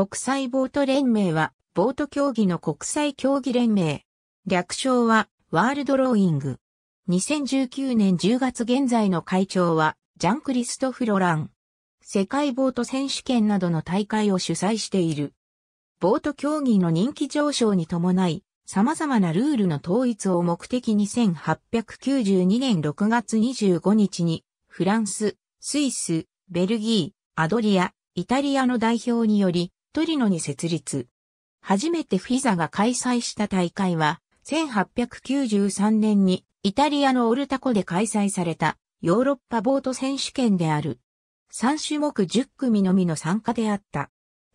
国際ボート連盟は、ボート競技の国際競技連盟。略称は、ワールドローイング。2019年10月現在の会長は、ジャンクリストフ・ロラン。世界ボート選手権などの大会を主催している。ボート競技の人気上昇に伴い、様々なルールの統一を目的に1892年6月25日に、フランス、スイス、ベルギー、アドリア、イタリアの代表により、トリノに設立。初めてフィザが開催した大会は、1893年にイタリアのオルタコで開催されたヨーロッパボート選手権である。3種目10組のみの参加であった。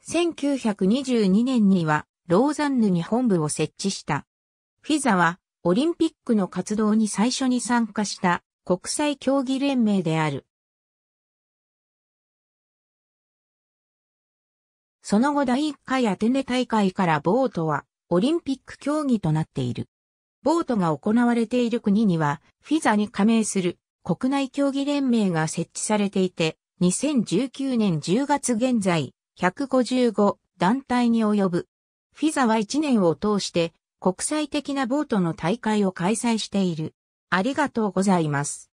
1922年にはローザンヌに本部を設置した。フィザはオリンピックの活動に最初に参加した国際競技連盟である。その後第1回アテネ大会からボートはオリンピック競技となっている。ボートが行われている国には、フィザに加盟する国内競技連盟が設置されていて、2019年10月現在、155団体に及ぶ。フィザは1年を通して国際的なボートの大会を開催している。ありがとうございます。